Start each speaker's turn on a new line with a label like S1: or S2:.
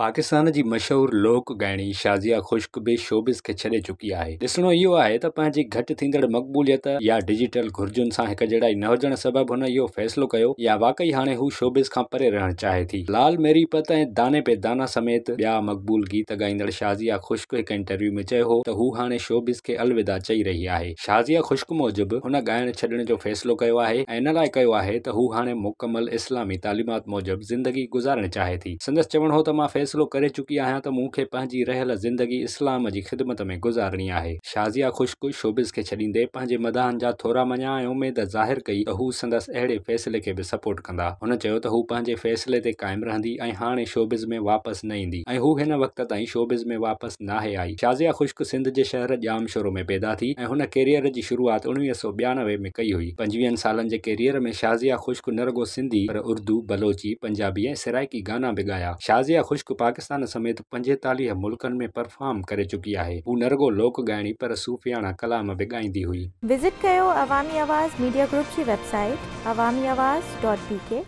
S1: पाकिस्तान की मशहूर लोक गायणी शाज़िया खुश्क भी शोबिस के छे चुकी है ऐसो यो है तो पंहिंजी मक़बूलियत या डिजिटल घुर्जुन से एक जड़ाई न होजन सबब उन यो फैसलो किया या वाकई हाँ हू शोबिस का परे रह चाहे थी लाल मेरी पत ए दाने पे दाना समेत बिहार मक़बूल गीत ॻाईंदड़ शाज़िया खुश्क एक इंटरव्यू में चयो हो त हू शोबिस के अलविदा चई रही है शाज़िया खुश्क मूजिब उन गायण छड़ने जो फैसलो किया है इन लाइ है तो हाँ हू मुकमल इस्लामी तालीमात मूजिब ज़िंदगी गुजारण चाहे थी संदस चवण हो तो फैस फ़ैसिलो करे चुकी आहियां त मूं पंहिंजी रहियल ज़िंदगी इस्लाम जी ख़िदमत में गुज़ारणी आहे शाज़िया ख़ुश्क शोबिस खे छॾींदे पंहिंजे मदाहनि जा थोरा मञा ऐं उमेदु ज़ाहिर कई त हू संदसि अहिड़े फ़ैसिले खे बि सपोट कंदा हुन चयो त हू पंहिंजे फ़ैसिले ते क़ाइमु रहंदी ऐं हाणे शोबिज़ में वापसि न ईंदी ऐं हू हिन वक़्त ताईं शोबिस में वापसि नाहे आई शाज़िया ख़ुश्क सिंध जे शहर जाम आम में पैदा थी ऐं हुन कैरियर जी शुरूआति उणिवीह सौ ॿियानवे में कई हुई पंजवीहनि सालनि जे कैरियर में शाज़िया ख़ुश्क न रुगो सिंधी पर उर्दू बलोची पंजाबी ऐं सिराइकी गाना बि ॻाया शाज़िया ख़ुश्क पाकिस्तान समेत पंजेतालीह मुल्कनि में परफॉर्म करे चुकी आहे हू न रुगो लोक ॻाइणी पर सूफ़ियाणा कलाम बि ॻाईंदी हुई विज़िट कयो